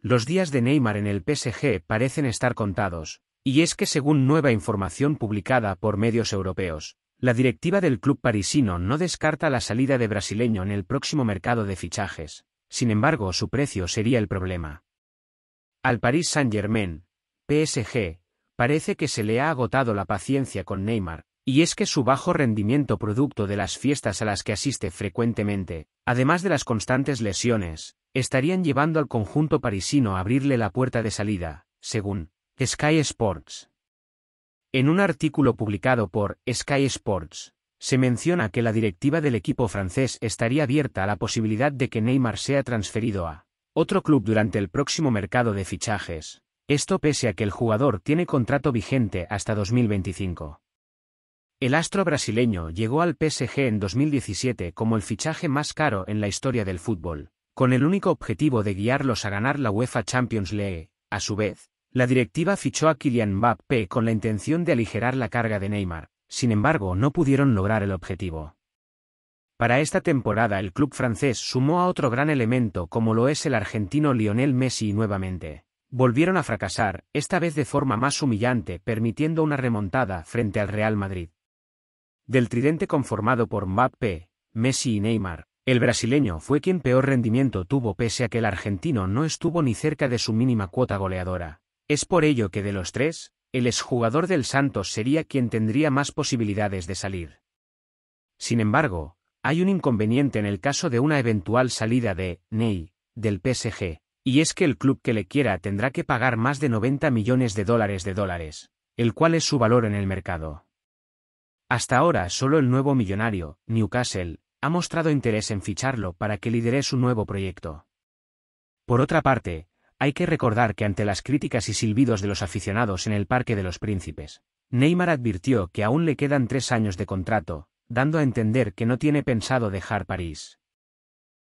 Los días de Neymar en el PSG parecen estar contados, y es que según nueva información publicada por medios europeos, la directiva del club parisino no descarta la salida de brasileño en el próximo mercado de fichajes, sin embargo su precio sería el problema. Al Paris Saint-Germain, PSG, parece que se le ha agotado la paciencia con Neymar, y es que su bajo rendimiento producto de las fiestas a las que asiste frecuentemente, además de las constantes lesiones, estarían llevando al conjunto parisino a abrirle la puerta de salida, según Sky Sports. En un artículo publicado por Sky Sports, se menciona que la directiva del equipo francés estaría abierta a la posibilidad de que Neymar sea transferido a otro club durante el próximo mercado de fichajes, esto pese a que el jugador tiene contrato vigente hasta 2025. El astro brasileño llegó al PSG en 2017 como el fichaje más caro en la historia del fútbol, con el único objetivo de guiarlos a ganar la UEFA Champions League. A su vez, la directiva fichó a Kylian Mbappé con la intención de aligerar la carga de Neymar, sin embargo no pudieron lograr el objetivo. Para esta temporada el club francés sumó a otro gran elemento como lo es el argentino Lionel Messi y nuevamente. Volvieron a fracasar, esta vez de forma más humillante, permitiendo una remontada frente al Real Madrid. Del tridente conformado por Mbappé, Messi y Neymar, el brasileño fue quien peor rendimiento tuvo pese a que el argentino no estuvo ni cerca de su mínima cuota goleadora. Es por ello que de los tres, el exjugador del Santos sería quien tendría más posibilidades de salir. Sin embargo, hay un inconveniente en el caso de una eventual salida de Ney del PSG, y es que el club que le quiera tendrá que pagar más de 90 millones de dólares de dólares, el cual es su valor en el mercado. Hasta ahora solo el nuevo millonario, Newcastle, ha mostrado interés en ficharlo para que lidere su nuevo proyecto. Por otra parte, hay que recordar que ante las críticas y silbidos de los aficionados en el Parque de los Príncipes, Neymar advirtió que aún le quedan tres años de contrato, dando a entender que no tiene pensado dejar París.